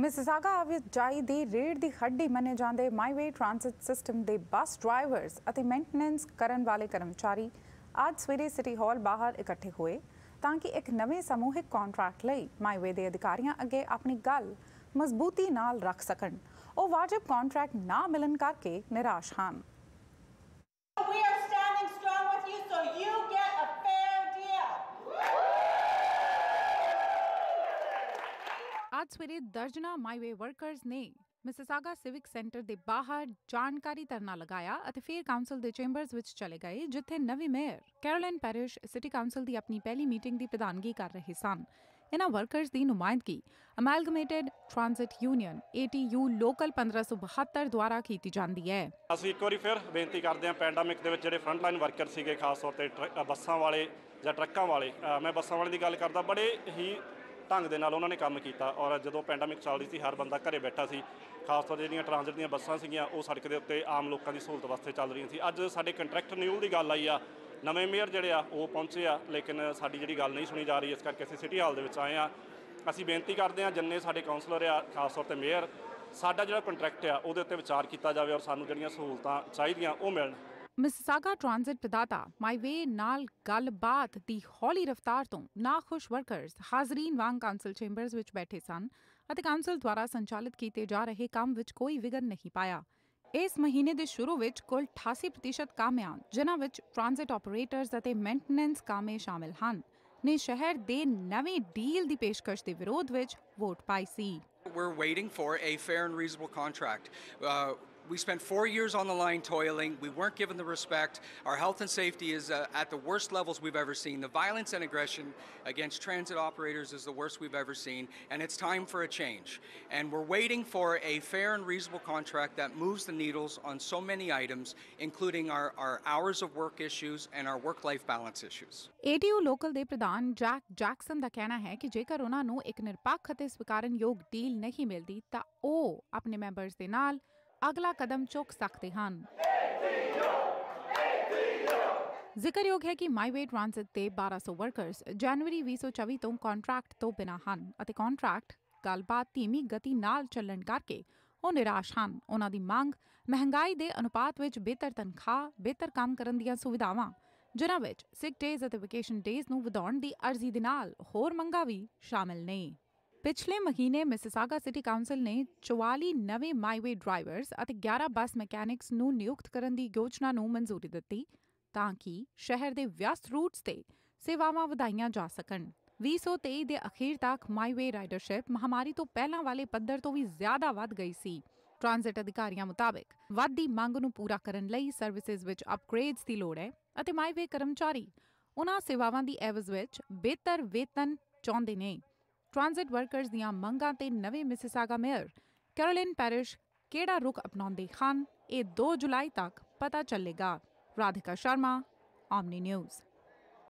ਮਿਸਿਸਾਗਾ ਜਾਈ ਦੀ ਰੇਡ ਦੀ ਹੱਡੀ ਮੰਨੇ ਜਾਂਦੇ ਮਾਈਵੇ ਟ੍ਰਾਂਸਿਟ ਸਿਸਟਮ ਦੇ ਬੱਸ ਡਰਾਈਵਰਸ ਅਤੇ ਮੇਨਟੇਨੈਂਸ ਕਰਨ ਵਾਲੇ ਕਰਮਚਾਰੀ ਅੱਜ ਸਵੇਰੇ ਸਿਟੀ ਹਾਲ ਬਾਹਰ ਇਕੱਠੇ ਹੋਏ ਤਾਂ ਕਿ ਇੱਕ ਨਵੇਂ ਸਮੂਹਿਕ ਕੰਟਰੈਕਟ ਲਈ ਮਾਈਵੇ ਦੇ ਅਧਿਕਾਰੀਆਂ ਅੱਗੇ ਆਪਣੀ ਗੱਲ ਮਜ਼ਬੂਤੀ ਨਾਲ ਰੱਖ ਸਕਣ ਉਹ ਵਾਜਬ ਕੰਟਰੈਕਟ ਨਾ ਮਿਲਣ ਕਰਕੇ ਨਿਰਾਸ਼ ਹਨ ਅੱਜ ਸਵੇਰੇ ਦਰਜਨਾ ਮਾਈਵੇ ਵਰਕਰਸ ਨੇ ਮਿਸਸਾਗਾ ਸਿਵਿਕ ਸੈਂਟਰ ਦੇ ਬਾਹਰ ਜਾਣਕਾਰੀ ਧਰਨਾ ਲਗਾਇਆ ਅਤੇ ਫਿਰ ਕਾਉਂਸਲ ਦੇ ਚੈਂਬਰਸ ਵਿੱਚ ਚਲੇ ਗਏ ਜਿੱਥੇ ਨਵੀਂ mayor Caroline Parish city council ਦੀ ਆਪਣੀ ਪਹਿਲੀ ਮੀਟਿੰਗ ਦੀ ਪ੍ਰਧਾਨਗੀ ਕਰ ਰਹੇ ਸਨ ਇਹਨਾਂ ਵਰਕਰਸ ਦੀ ਨੁਮਾਇੰਦਗੀ Amalgamated Transit Union ATU local 1572 ਦੁਆਰਾ ਕੀਤੀ ਜਾਂਦੀ ਹੈ ਅਸੀਂ ਇੱਕ ਵਾਰੀ ਫਿਰ ਬੇਨਤੀ ਕਰਦੇ ਹਾਂ ਪੈਂਡੈਮਿਕ ਦੇ ਵਿੱਚ ਜਿਹੜੇ ਫਰੰਟਲਾਈਨ ਵਰਕਰ ਸੀਗੇ ਖਾਸ ਤੌਰ ਤੇ ਬੱਸਾਂ ਵਾਲੇ ਜਾਂ ਟਰੱਕਾਂ ਵਾਲੇ ਮੈਂ ਬੱਸਾਂ ਵਾਲੇ ਦੀ ਗੱਲ ਕਰਦਾ ਬੜੇ ਹੀ ਢੰਗ ਦੇ ਨਾਲ ਉਹਨਾਂ ਨੇ ਕੰਮ ਕੀਤਾ ਔਰ ਜਦੋਂ ਪੈਂਡੈਮਿਕ ਚੱਲ ਰਹੀ ਸੀ ਹਰ ਬੰਦਾ ਘਰੇ ਬੈਠਾ ਸੀ ਖਾਸ ਤੌਰ ਜਿਹੜੀਆਂ ਟ੍ਰਾਂਜ਼ਿਟ ਦੀਆਂ ਬੱਸਾਂ ਸੀਗੀਆਂ ਉਹ ਸੜਕ ਦੇ ਉੱਤੇ ਆਮ ਲੋਕਾਂ ਦੀ ਸਹੂਲਤ ਵਾਸਤੇ ਚੱਲ ਰਹੀਆਂ ਸੀ ਅੱਜ ਸਾਡੇ ਕੰਟਰੈਕਟ ਰਿਨਿਊਲ ਦੀ ਗੱਲ ਆਈ ਆ ਨਵੇਂ ਮੇਅਰ ਜਿਹੜੇ ਆ ਉਹ ਪਹੁੰਚੇ ਆ ਲੇਕਿਨ ਸਾਡੀ ਜਿਹੜੀ ਗੱਲ ਨਹੀਂ ਸੁਣੀ ਜਾ ਰਹੀ ਇਸ ਕਰਕੇ ਅਸੀਂ ਸਿਟੀ ਹਾਲ ਦੇ ਵਿੱਚ ਆਏ ਆ ਅਸੀਂ ਬੇਨਤੀ ਕਰਦੇ ਆ ਜੰਨੇ ਸਾਡੇ ਕਾਉਂਸਲਰ ਆ ਖਾਸ ਤੌਰ ਤੇ ਮੇਅਰ ਸਾਡਾ ਜਿਹੜਾ ਕੰਟਰੈਕਟ ਆ ਉਹਦੇ ਉੱਤੇ ਵਿਚਾਰ ਕੀਤਾ ਜਾਵੇ ਔਰ ਸਾਨੂੰ ਜਿਹੜੀਆਂ ਸਹੂਲਤਾਂ ਚਾਹੀਦੀਆਂ ਉਹ ਮਿਲਣ ਮਿਸਸਾਗਾ ਟ੍ਰਾਂਜ਼ਿਟ ਪ੍ਰਦਾਤਾ ਮਾਈਵੇ ਨਾਲ ਗੱਲਬਾਤ ਦੀ ਹੌਲੀ ਰਫ਼ਤਾਰ ਤੋਂ ਨਾਖੁਸ਼ ਵਰਕਰਸ ਹਾਜ਼ਰੀਨ ਵਾਂਗ ਕਾਉਂਸਲ ਚੈਂਬਰਸ ਵਿੱਚ ਬੈਠੇ ਸਨ ਅਤੇ ਕਾਉਂਸਲ ਦੁਆਰਾ ਸੰਚਾਲਿਤ ਕੀਤੇ ਜਾ ਰਹੇ ਕੰਮ ਵਿੱਚ ਕੋਈ ਵਿਗਨ ਨਹੀਂ ਪਾਇਆ ਇਸ ਮਹੀਨੇ ਦੇ ਸ਼ੁਰੂ ਵਿੱਚ ਕੁੱਲ 88% ਕਾਮਿਆਂ ਜਿਨ੍ਹਾਂ ਵਿੱਚ ਟ੍ਰਾਂਜ਼ਿਟ ਆਪਰੇਟਰਸ ਅਤੇ ਮੇਨਟੇਨੈਂਸ ਕਾਮੇ ਸ਼ਾਮਿਲ ਹਨ ਨੇ ਸ਼ਹਿਰ ਦੇ ਨਵੇਂ ਡੀਲ ਦੀ ਪੇਸ਼ਕਸ਼ ਦੇ ਵਿਰੋਧ ਵਿੱਚ ਵੋਟ ਪਾਈ ਸੀ We're waiting for a fair and reasonable contract. Uh, we spent four years on the line toiling. We weren't given the respect. Our health and safety is uh, at the worst levels we've ever seen. The violence and aggression against transit operators is the worst we've ever seen, and it's time for a change. And we're waiting for a fair and reasonable contract that moves the needles on so many items, including our, our hours of work issues and our work life balance issues. ATU local ਦੇ ਪ੍ਰਧਾਨ Jack Jackson ਦਾ hai ki jekar ਜੇਕਰ nu ek nirpak ਨਿਰਪੱਖ ਅਤੇ ਸਵੀਕਾਰਨਯੋਗ deal ਨਹੀਂ ਮਿਲਦੀ ਤਾਂ ਉਹ ਆਪਣੇ ਮੈਂਬਰਸ ਅਗਲਾ ਕਦਮ ਚੁੱਕ ਸਕਦੇ ਹਨ ਜ਼ਿਕਰਯੋਗ ਹੈ ਕਿ ਮਾਈਵੇ ਟ੍ਰਾਂਜ਼ਿਟ ਤੇ 1200 ਵਰਕਰਸ ਜਨਵਰੀ 2024 ਤੋਂ ਕੰਟਰੈਕਟ ਤੋਂ ਬਿਨਾ ਹਨ ਅਤੇ ਕੰਟਰੈਕਟ ਗੱਲਬਾਤ ਧੀਮੀ ਗਤੀ ਨਾਲ ਚੱਲਣ ਕਰਕੇ ਉਹ ਨਿਰਾਸ਼ ਹਨ ਉਹਨਾਂ ਦੀ ਮੰਗ ਮਹਿੰਗਾਈ ਦੇ ਅਨੁਪਾਤ ਵਿੱਚ ਬਿਹਤਰ ਤਨਖਾਹ ਬਿਹਤਰ ਕੰਮ ਕਰਨ ਦੀਆਂ ਸੁਵਿਧਾਵਾਂ ਜਿਨ੍ਹਾਂ ਵਿੱਚ ਸਿਕ ਡੇਜ਼ ਅਤੇ ਵੈਕੇਸ਼ਨ ਡੇਜ਼ ਨੂੰ ਵਧਾਉਣ ਦੀ ਅਰਜ਼ੀ ਦੇ ਨਾਲ ਹੋਰ ਮੰਗਾਂ ਵੀ ਸ਼ਾਮਲ ਨੇ ਪਿਛਲੇ ਮਹੀਨੇ ਮਿਸਿਸਾਗਾ ਸਿਟੀ ਕਾਉਂਸਲ ਨੇ 44 ਨਵੇਂ ਮਾਈਵੇ ਡਰਾਈਵਰਸ ਅਤੇ 11 ਬੱਸ ਮਕੈਨਿਕਸ ਨੂੰ ਨਿਯੁਕਤ ਕਰਨ ਦੀ ਯੋਜਨਾ ਨੂੰ ਮਨਜ਼ੂਰੀ ਦਿੱਤੀ ਤਾਂ ਕਿ ਸ਼ਹਿਰ ਦੇ ਵਿਅਸਤ ਰੂਟਸ ਤੇ ਸੇਵਾਵਾਂ ਵਧਾਈਆਂ ਜਾ ਸਕਣ 2023 ਦੇ ਅਖੀਰ ਤੱਕ ਮਾਈਵੇ ਰਾਈਡਰਸ਼ਿਪ ਮਹਾਮਾਰੀ ਤੋਂ ਪਹਿਲਾਂ ਵਾਲੇ ਪੱਧਰ ਤੋਂ ਵੀ ਜ਼ਿਆਦਾ ਵੱਧ ਗਈ ਸੀ ਟ੍ਰਾਂਜ਼ਿਟ ਅਧਿਕਾਰੀਆਂ ਮੁਤਾਬਕ ਵੱਧਦੀ ਮੰਗ ਨੂੰ ਪੂਰਾ ਕਰਨ ਲਈ ਸਰਵਿਸਿਜ਼ ਵਿੱਚ ਅਪਗ੍ਰੇਡਸ ਦੀ ਲੋੜ ਹੈ ਅਤੇ ਮਾਈਵੇ ਕਰਮਚਾਰੀ ਉਹਨਾਂ ਸੇਵਾਵਾਂ ਦੀ ਐਵਜ਼ ਵਿੱਚ ਬਿਹਤਰ ਵੇਤਨ ਚਾਹੁੰਦੇ ਨੇ ਟ੍ਰਾਂਜ਼ਿਟ ਵਰਕਰਜ਼ ਦੀਆਂ ਮੰਗਾਂ ਤੇ ਨਵੇਂ ਮਿਸਿਸਾਗਾ ਮੇਅਰ ਕੈਰੋਲਿਨ ਪੈਰਿਸ਼ ਕਿਹੜਾ ਰੁਖ ਅਪਣਾਉਂਦੇ ਹਨ ਇਹ 2 ਜੁਲਾਈ ਤੱਕ ਪਤਾ ਚੱਲੇਗਾ ਰਾਧਿਕਾ ਸ਼ਰਮਾ ਆਮਨੀ ਨਿਊਜ਼